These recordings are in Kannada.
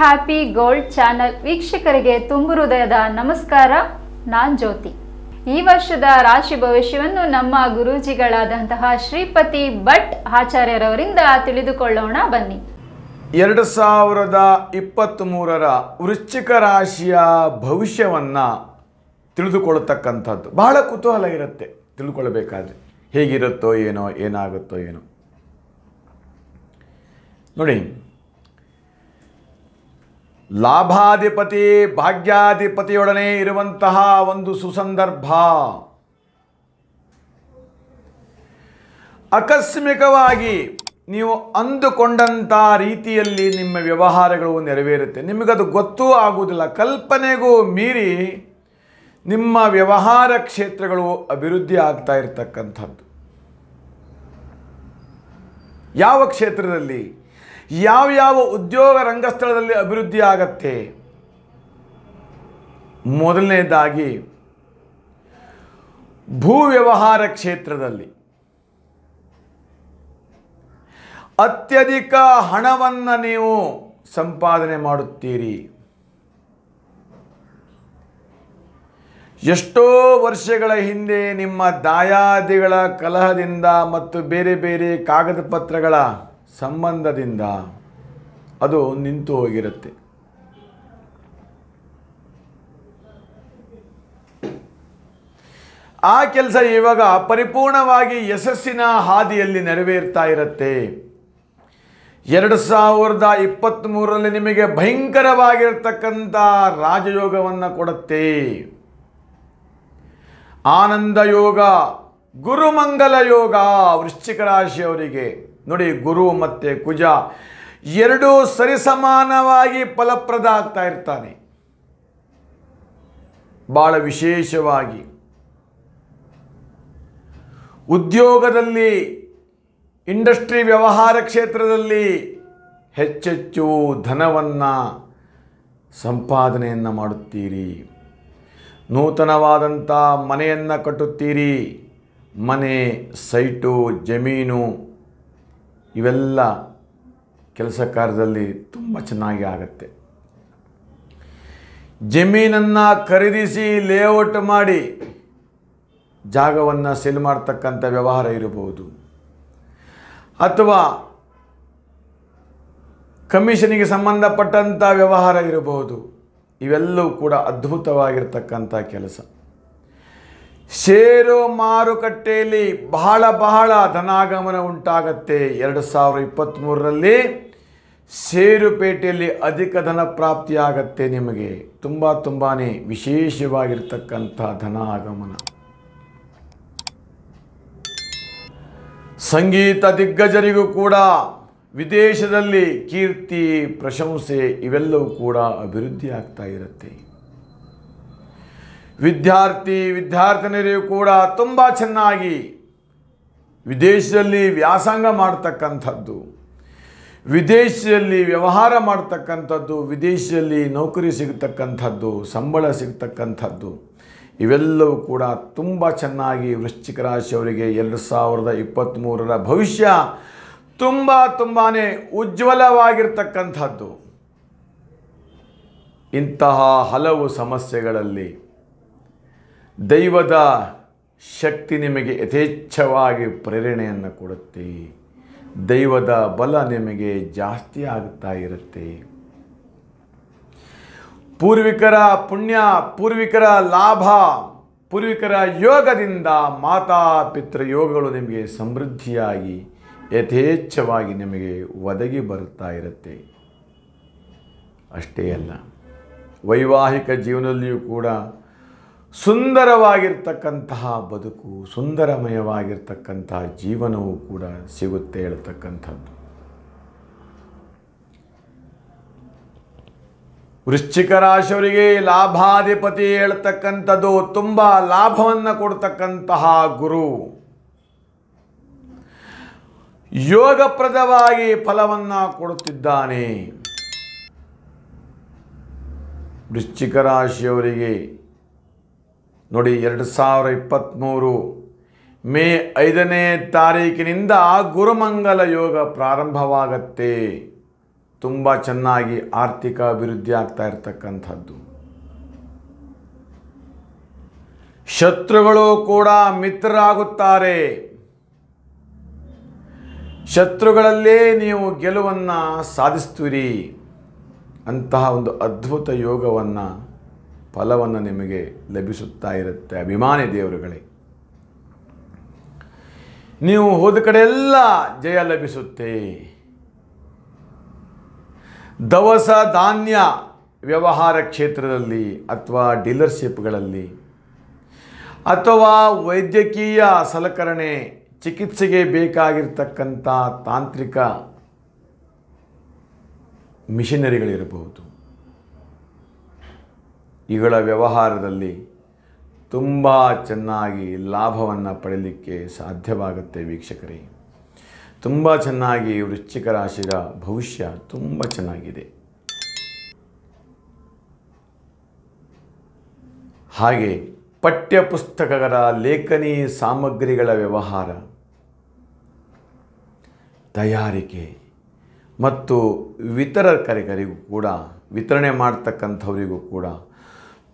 ಹ್ಯಾಪಿ ಗೋಲ್ಡ್ ಚಾನಲ್ ವೀಕ್ಷಕರಿಗೆ ತುಂಬು ಹೃದಯದ ನಮಸ್ಕಾರ ನಾನ್ ಜ್ಯೋತಿ ಈ ವರ್ಷದ ರಾಶಿ ಭವಿಷ್ಯವನ್ನು ನಮ್ಮ ಗುರೂಜಿಗಳಾದಂತಹ ಶ್ರೀಪತಿ ಭಟ್ ಆಚಾರ್ಯರವರಿಂದ ತಿಳಿದುಕೊಳ್ಳೋಣ ಬನ್ನಿ ಎರಡು ಸಾವಿರದ ಮೂರರ ವೃಶ್ಚಿಕ ರಾಶಿಯ ಭವಿಷ್ಯವನ್ನು ತಿಳಿದುಕೊಳ್ಳತಕ್ಕಂಥದ್ದು ಬಹಳ ಕುತೂಹಲ ಇರುತ್ತೆ ತಿಳ್ಕೊಳ್ಬೇಕಾದ್ರೆ ಹೇಗಿರುತ್ತೋ ಏನೋ ಏನಾಗುತ್ತೋ ಏನೋ ನೋಡಿ ಲಾಭಾಧಿಪತಿ ಭಾಗ್ಯಾಧಿಪತಿಯೊಡನೆ ಇರುವಂತಹ ಒಂದು ಸುಸಂದರ್ಭ ಆಕಸ್ಮಿಕವಾಗಿ ನೀವು ಅಂದುಕೊಂಡಂಥ ರೀತಿಯಲ್ಲಿ ನಿಮ್ಮ ವ್ಯವಹಾರಗಳು ನೆರವೇರುತ್ತೆ ನಿಮಗದು ಗೊತ್ತೂ ಆಗುವುದಿಲ್ಲ ಕಲ್ಪನೆಗೂ ಮೀರಿ ನಿಮ್ಮ ವ್ಯವಹಾರ ಕ್ಷೇತ್ರಗಳು ಅಭಿವೃದ್ಧಿ ಆಗ್ತಾ ಇರತಕ್ಕಂಥದ್ದು ಯಾವ ಕ್ಷೇತ್ರದಲ್ಲಿ ಯಾವ ಯಾವ ಉದ್ಯೋಗ ರಂಗಸ್ಥಳದಲ್ಲಿ ಅಭಿವೃದ್ಧಿ ಆಗತ್ತೆ ಮೊದಲನೇದಾಗಿ ಭೂ ವ್ಯವಹಾರ ಕ್ಷೇತ್ರದಲ್ಲಿ ಅತ್ಯಧಿಕ ಹಣವನ್ನು ನೀವು ಸಂಪಾದನೆ ಮಾಡುತ್ತೀರಿ ಎಷ್ಟೋ ವರ್ಷಗಳ ಹಿಂದೆ ನಿಮ್ಮ ದಾಯಾದಿಗಳ ಕಲಹದಿಂದ ಮತ್ತು ಬೇರೆ ಬೇರೆ ಕಾಗದ ಪತ್ರಗಳ ಸಂಬಂಧದಿಂದ ಅದು ನಿಂತು ಹೋಗಿರುತ್ತೆ ಆ ಕೆಲಸ ಇವಾಗ ಪರಿಪೂರ್ಣವಾಗಿ ಯಶಸ್ಸಿನ ಹಾದಿಯಲ್ಲಿ ನೆರವೇರ್ತಾ ಇರುತ್ತೆ ಎರಡು ಸಾವಿರದ ಮೂರರಲ್ಲಿ ನಿಮಗೆ ಭಯಂಕರವಾಗಿರ್ತಕ್ಕಂಥ ರಾಜಯೋಗವನ್ನು ಕೊಡುತ್ತೆ ಆನಂದ ಯೋಗ ಗುರುಮಂಗಲ ಯೋಗ ವೃಶ್ಚಿಕ ರಾಶಿಯವರಿಗೆ ನೋಡಿ ಗುರು ಮತ್ತು ಕುಜ ಎರಡೂ ಸರಿಸಮಾನವಾಗಿ ಫಲಪ್ರದ ಆಗ್ತಾ ಇರ್ತಾನೆ ಭಾಳ ವಿಶೇಷವಾಗಿ ಉದ್ಯೋಗದಲ್ಲಿ ಇಂಡಸ್ಟ್ರಿ ವ್ಯವಹಾರ ಕ್ಷೇತ್ರದಲ್ಲಿ ಹೆಚ್ಚೆಚ್ಚು ಧನವನ್ನು ಸಂಪಾದನೆಯನ್ನು ಮಾಡುತ್ತೀರಿ ನೂತನವಾದಂಥ ಮನೆಯನ್ನು ಕಟ್ಟುತ್ತೀರಿ ಮನೆ ಸೈಟು ಜಮೀನು ಇವೆಲ್ಲ ಕೆಲಸ ಕಾರ್ಯದಲ್ಲಿ ತುಂಬ ಚೆನ್ನಾಗಿ ಆಗುತ್ತೆ ಜಮೀನನ್ನು ಖರೀದಿಸಿ ಲೇಔಟ್ ಮಾಡಿ ಜಾಗವನ್ನು ಸೇಲ್ ಮಾಡ್ತಕ್ಕಂಥ ವ್ಯವಹಾರ ಇರಬಹುದು ಅಥವಾ ಕಮಿಷನಿಗೆ ಸಂಬಂಧಪಟ್ಟಂಥ ವ್ಯವಹಾರ ಇರಬಹುದು ಇವೆಲ್ಲವೂ ಕೂಡ ಅದ್ಭುತವಾಗಿರ್ತಕ್ಕಂಥ ಕೆಲಸ ಷೇರು ಮಾರುಕಟ್ಟೆಯಲ್ಲಿ ಬಹಳ ಬಹಳ ಧನಾಗಮನ ಉಂಟಾಗತ್ತೆ ಎರಡು ಸಾವಿರ ಇಪ್ಪತ್ತ್ಮೂರರಲ್ಲಿ ಷೇರುಪೇಟೆಯಲ್ಲಿ ಅಧಿಕ ಧನ ಪ್ರಾಪ್ತಿಯಾಗತ್ತೆ ನಿಮಗೆ ತುಂಬ ತುಂಬಾ ವಿಶೇಷವಾಗಿರ್ತಕ್ಕಂಥ ಧನ ಆಗಮನ ಸಂಗೀತ ದಿಗ್ಗಜರಿಗೂ ಕೂಡ ವಿದೇಶದಲ್ಲಿ ಕೀರ್ತಿ ಪ್ರಶಂಸೆ ಇವೆಲ್ಲವೂ ಕೂಡ ಅಭಿವೃದ್ಧಿ ಆಗ್ತಾ ಇರುತ್ತೆ ವಿದ್ಯಾರ್ಥಿ ವಿದ್ಯಾರ್ಥಿನಿಯರಿಗೂ ಕೂಡ ತುಂಬ ಚೆನ್ನಾಗಿ ವಿದೇಶದಲ್ಲಿ ವ್ಯಾಸಂಗ ಮಾಡತಕ್ಕಂಥದ್ದು ವಿದೇಶದಲ್ಲಿ ವ್ಯವಹಾರ ಮಾಡತಕ್ಕಂಥದ್ದು ವಿದೇಶದಲ್ಲಿ ನೌಕರಿ ಸಿಗತಕ್ಕಂಥದ್ದು ಸಂಬಳ ಸಿಗ್ತಕ್ಕಂಥದ್ದು ಇವೆಲ್ಲವೂ ಕೂಡ ತುಂಬ ಚೆನ್ನಾಗಿ ವೃಶ್ಚಿಕ ರಾಶಿಯವರಿಗೆ ಎರಡು ಸಾವಿರದ ಇಪ್ಪತ್ತ್ಮೂರರ ಭವಿಷ್ಯ ತುಂಬ ತುಂಬಾ ಉಜ್ವಲವಾಗಿರ್ತಕ್ಕಂಥದ್ದು ಇಂತಹ ಹಲವು ಸಮಸ್ಯೆಗಳಲ್ಲಿ ದೈವದ ಶಕ್ತಿ ನಿಮಗೆ ಯಥೇಚ್ಛವಾಗಿ ಪ್ರೇರಣೆಯನ್ನು ಕೊಡುತ್ತೆ ದೈವದ ಬಲ ನಿಮಗೆ ಜಾಸ್ತಿ ಆಗ್ತಾ ಇರುತ್ತೆ ಪೂರ್ವಿಕರ ಪುಣ್ಯ ಪೂರ್ವಿಕರ ಲಾಭ ಪೂರ್ವಿಕರ ಯೋಗದಿಂದ ಮಾತಾ ಯೋಗಗಳು ನಿಮಗೆ ಸಮೃದ್ಧಿಯಾಗಿ ಯಥೇಚ್ಛವಾಗಿ ನಿಮಗೆ ಒದಗಿ ಬರುತ್ತಾ ಇರುತ್ತೆ ಅಷ್ಟೇ ಅಲ್ಲ ವೈವಾಹಿಕ ಜೀವನದಲ್ಲಿಯೂ ಕೂಡ ಸುಂದರವಾಗಿರ್ತಕ್ಕಂತಹ ಬದುಕು ಸುಂದರಮಯವಾಗಿರ್ತಕ್ಕಂತಹ ಜೀವನವೂ ಕೂಡ ಸಿಗುತ್ತೆ ಹೇಳ್ತಕ್ಕಂಥದ್ದು ವೃಶ್ಚಿಕ ರಾಶಿಯವರಿಗೆ ಲಾಭಾಧಿಪತಿ ಹೇಳ್ತಕ್ಕಂಥದ್ದು ತುಂಬ ಲಾಭವನ್ನು ಕೊಡ್ತಕ್ಕಂತಹ ಗುರು ಯೋಗಪ್ರದವಾಗಿ ಫಲವನ್ನು ಕೊಡುತ್ತಿದ್ದಾನೆ ವೃಶ್ಚಿಕ ರಾಶಿಯವರಿಗೆ ನೋಡಿ ಎರಡು ಸಾವಿರ ಇಪ್ಪತ್ತ್ಮೂರು ಮೇ ಐದನೇ ತಾರೀಕಿನಿಂದ ಗುರುಮಂಗಲ ಯೋಗ ಪ್ರಾರಂಭವಾಗತ್ತೆ ತುಂಬ ಚೆನ್ನಾಗಿ ಆರ್ಥಿಕ ಅಭಿವೃದ್ಧಿ ಆಗ್ತಾ ಇರತಕ್ಕಂಥದ್ದು ಶತ್ರುಗಳು ಕೂಡ ಮಿತ್ರರಾಗುತ್ತಾರೆ ಶತ್ರುಗಳಲ್ಲೇ ನೀವು ಗೆಲುವನ್ನು ಸಾಧಿಸ್ತೀರಿ ಅಂತಹ ಒಂದು ಅದ್ಭುತ ಯೋಗವನ್ನು ಫಲವನ್ನು ನಿಮಗೆ ಲಭಿಸುತ್ತಾ ಇರುತ್ತೆ ಅಭಿಮಾನಿ ದೇವರುಗಳೇ ನೀವು ಹೋದ ಎಲ್ಲ ಜಯ ಲಭಿಸುತ್ತೆ ದವಸ ಧಾನ್ಯ ವ್ಯವಹಾರ ಕ್ಷೇತ್ರದಲ್ಲಿ ಅಥವಾ ಡೀಲರ್ಶಿಪ್ಗಳಲ್ಲಿ ಅಥವಾ ವೈದ್ಯಕೀಯ ಸಲಕರಣೆ ಚಿಕಿತ್ಸೆಗೆ ಬೇಕಾಗಿರ್ತಕ್ಕಂಥ ತಾಂತ್ರಿಕ ಮಿಷಿನರಿಗಳಿರಬಹುದು ಇವುಗಳ ವ್ಯವಹಾರದಲ್ಲಿ ತುಂಬ ಚೆನ್ನಾಗಿ ಲಾಭವನ್ನು ಪಡೆಯಲಿಕ್ಕೆ ಸಾಧ್ಯವಾಗುತ್ತೆ ವೀಕ್ಷಕರೇ ತುಂಬ ಚೆನ್ನಾಗಿ ವೃಶ್ಚಿಕ ರಾಶಿಯ ಭವಿಷ್ಯ ತುಂಬ ಚೆನ್ನಾಗಿದೆ ಹಾಗೆ ಪಠ್ಯಪುಸ್ತಕಗಳ ಲೇಖನಿ ಸಾಮಗ್ರಿಗಳ ವ್ಯವಹಾರ ತಯಾರಿಕೆ ಮತ್ತು ವಿತರಕರಿಗರಿಗೂ ಕೂಡ ವಿತರಣೆ ಮಾಡ್ತಕ್ಕಂಥವರಿಗೂ ಕೂಡ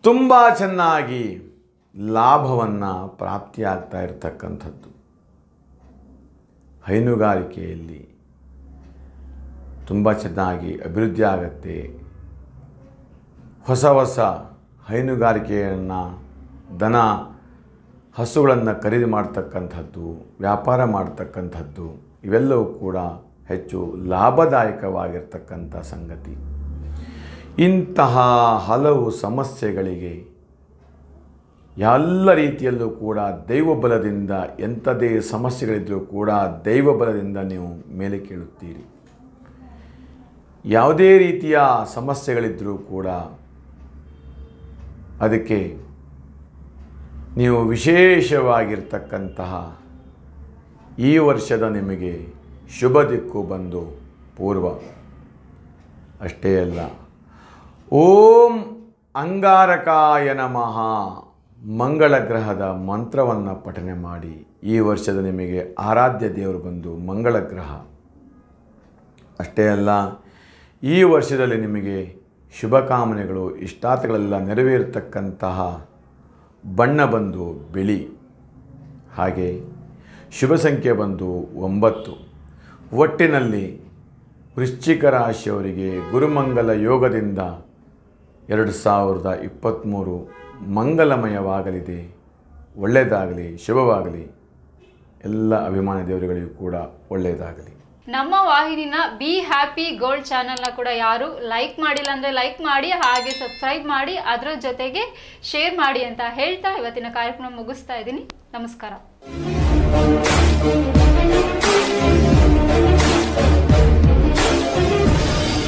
ತುಂಬ ಚೆನ್ನಾಗಿ ಲಾಭವನ್ನು ಪ್ರಾಪ್ತಿಯಾಗ್ತಾ ಇರತಕ್ಕಂಥದ್ದು ಹೈನುಗಾರಿಕೆಯಲ್ಲಿ ತುಂಬ ಚೆನ್ನಾಗಿ ಅಭಿವೃದ್ಧಿ ಆಗತ್ತೆ ಹೊಸ ಹೊಸ ಹೈನುಗಾರಿಕೆಯನ್ನು ದನ ಹಸುಗಳನ್ನು ಖರೀದಿ ಮಾಡ್ತಕ್ಕಂಥದ್ದು ವ್ಯಾಪಾರ ಮಾಡ್ತಕ್ಕಂಥದ್ದು ಇವೆಲ್ಲವೂ ಕೂಡ ಹೆಚ್ಚು ಲಾಭದಾಯಕವಾಗಿರ್ತಕ್ಕಂಥ ಸಂಗತಿ ಇಂತಹ ಹಲವು ಸಮಸ್ಯೆಗಳಿಗೆ ಎಲ್ಲ ರೀತಿಯಲ್ಲೂ ಕೂಡ ದೈವ ಬಲದಿಂದ ಎಂಥದೇ ಸಮಸ್ಯೆಗಳಿದ್ದರೂ ಕೂಡ ದೈವ ಬಲದಿಂದ ನೀವು ಮೇಲೆ ಕೇಳುತ್ತೀರಿ ಯಾವುದೇ ರೀತಿಯ ಸಮಸ್ಯೆಗಳಿದ್ದರೂ ಕೂಡ ಅದಕ್ಕೆ ನೀವು ವಿಶೇಷವಾಗಿರ್ತಕ್ಕಂತಹ ಈ ವರ್ಷದ ನಿಮಗೆ ಶುಭ ದಿಕ್ಕು ಬಂದು ಪೂರ್ವ ಅಷ್ಟೇ ಅಲ್ಲ ಓಂ ಅಂಗಾರಕಾಯ ನಮಃ ಮಂಗಳ ಗ್ರಹದ ಮಂತ್ರವನ್ನು ಪಠನೆ ಮಾಡಿ ಈ ವರ್ಷದ ನಿಮಗೆ ಆರಾಧ್ಯ ದೇವರು ಬಂದು ಮಂಗಳ ಗ್ರಹ ಅಷ್ಟೇ ಅಲ್ಲ ಈ ವರ್ಷದಲ್ಲಿ ನಿಮಗೆ ಶುಭಕಾಮನೆಗಳು ಇಷ್ಟಾರ್ಥಗಳೆಲ್ಲ ನೆರವೇರತಕ್ಕಂತಹ ಬಣ್ಣ ಬಂದು ಬಿಳಿ ಹಾಗೆ ಶುಭ ಸಂಖ್ಯೆ ಬಂದು ಒಂಬತ್ತು ಒಟ್ಟಿನಲ್ಲಿ ವೃಶ್ಚಿಕ ರಾಶಿಯವರಿಗೆ ಗುರುಮಂಗಲ ಯೋಗದಿಂದ ಎರಡು ಸಾವಿರದ ಇಪ್ಪತ್ತ್ಮೂರು ಮಂಗಲಮಯವಾಗಲಿದೆ ಒಳ್ಳೆಯದಾಗಲಿ ಶುಭವಾಗಲಿ ಎಲ್ಲ ಅಭಿಮಾನ ದೇವರುಗಳಿಗೂ ಕೂಡ ಒಳ್ಳೆಯದಾಗಲಿ ನಮ್ಮ ವಾಹಿನಿನ ಬಿ ಹ್ಯಾಪಿ ಗೋಲ್ಡ್ ಚಾನೆಲ್ನ ಕೂಡ ಯಾರು ಲೈಕ್ ಮಾಡಿಲ್ಲ ಅಂದರೆ ಲೈಕ್ ಮಾಡಿ ಹಾಗೆ ಸಬ್ಸ್ಕ್ರೈಬ್ ಮಾಡಿ ಅದರ ಜೊತೆಗೆ ಶೇರ್ ಮಾಡಿ ಅಂತ ಹೇಳ್ತಾ ಇವತ್ತಿನ ಕಾರ್ಯಕ್ರಮ ಮುಗಿಸ್ತಾ ಇದ್ದೀನಿ ನಮಸ್ಕಾರ